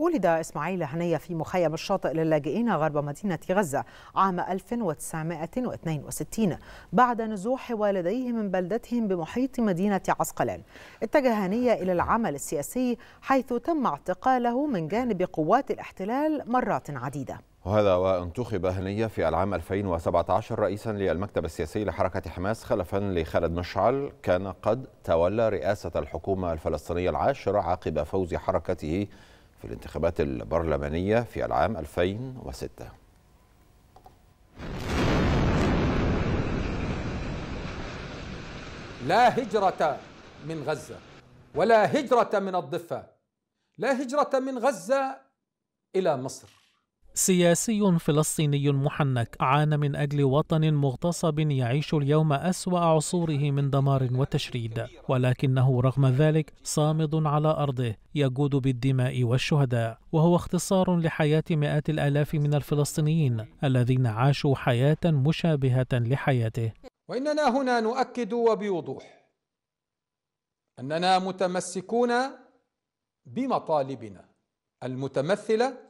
ولد إسماعيل هنية في مخيم الشاطئ للاجئين غرب مدينة غزة عام 1962 بعد نزوح والديه من بلدتهم بمحيط مدينة عسقلان اتجه هنية إلى العمل السياسي حيث تم اعتقاله من جانب قوات الاحتلال مرات عديدة وهذا وانتخب هنية في العام 2017 رئيسا للمكتب السياسي لحركة حماس خلفا لخالد مشعل كان قد تولى رئاسة الحكومة الفلسطينية العاشرة عقب فوز حركته في الانتخابات البرلمانية في العام 2006 لا هجرة من غزة ولا هجرة من الضفة لا هجرة من غزة إلى مصر سياسي فلسطيني محنك عانى من أجل وطن مغتصب يعيش اليوم أسوأ عصوره من دمار وتشريد ولكنه رغم ذلك صامد على أرضه يجود بالدماء والشهداء وهو اختصار لحياة مئات الآلاف من الفلسطينيين الذين عاشوا حياة مشابهة لحياته وإننا هنا نؤكد وبوضوح أننا متمسكون بمطالبنا المتمثلة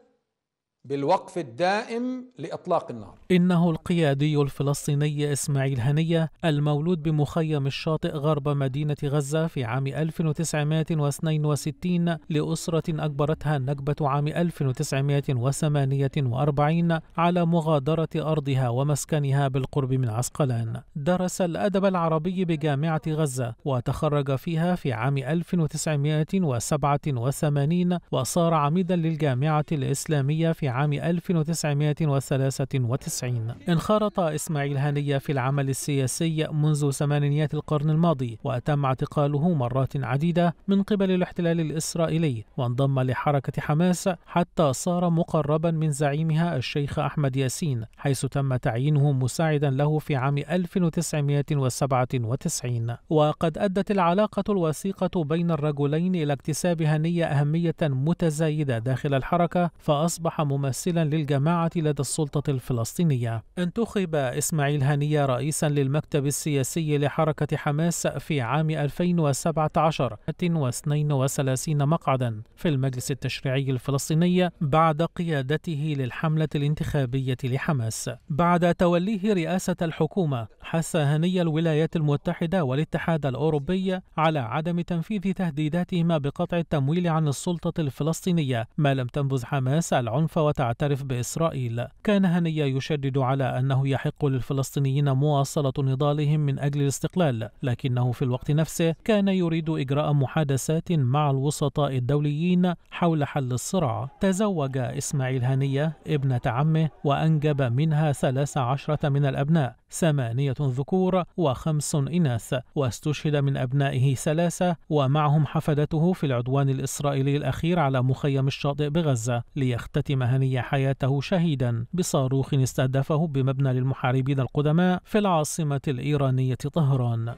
بالوقف الدائم لإطلاق النار إنه القيادي الفلسطيني إسماعيل هنية المولود بمخيم الشاطئ غرب مدينة غزة في عام 1962 لأسرة أجبرتها النكبة عام 1948 على مغادرة أرضها ومسكنها بالقرب من عسقلان درس الأدب العربي بجامعة غزة وتخرج فيها في عام 1987 وصار عميدا للجامعة الإسلامية في عام 1993 انخرط إسماعيل هنية في العمل السياسي منذ ثمانينيات القرن الماضي وتم اعتقاله مرات عديدة من قبل الاحتلال الإسرائيلي وانضم لحركة حماس حتى صار مقربا من زعيمها الشيخ أحمد ياسين حيث تم تعيينه مساعدا له في عام 1997 وقد أدت العلاقة الوثيقة بين الرجلين إلى اكتساب هنية أهمية متزايدة داخل الحركة فأصبح ممثلا للجماعة لدى السلطة الفلسطينية انتخب إسماعيل هنية رئيسا للمكتب السياسي لحركة حماس في عام 2017 32 مقعدا في المجلس التشريعي الفلسطيني بعد قيادته للحملة الانتخابية لحماس بعد توليه رئاسة الحكومة حث هنية الولايات المتحدة والاتحاد الأوروبي على عدم تنفيذ تهديداتهما بقطع التمويل عن السلطة الفلسطينية ما لم تنبذ حماس العنف وتعترف بإسرائيل كان هنية يشدد على أنه يحق للفلسطينيين مواصلة نضالهم من أجل الاستقلال لكنه في الوقت نفسه كان يريد إجراء محادثات مع الوسطاء الدوليين حول حل الصراع تزوج إسماعيل هنية ابنة عمه وأنجب منها ثلاث عشرة من الأبناء ثمانية ذكور وخمس إناث واستشهد من أبنائه ثلاثة ومعهم حفدته في العدوان الإسرائيلي الأخير على مخيم الشاطئ بغزة ليختتم هنية ألمانيا حياته شهيدا بصاروخ استهدفه بمبنى للمحاربين القدماء في العاصمة الإيرانية طهران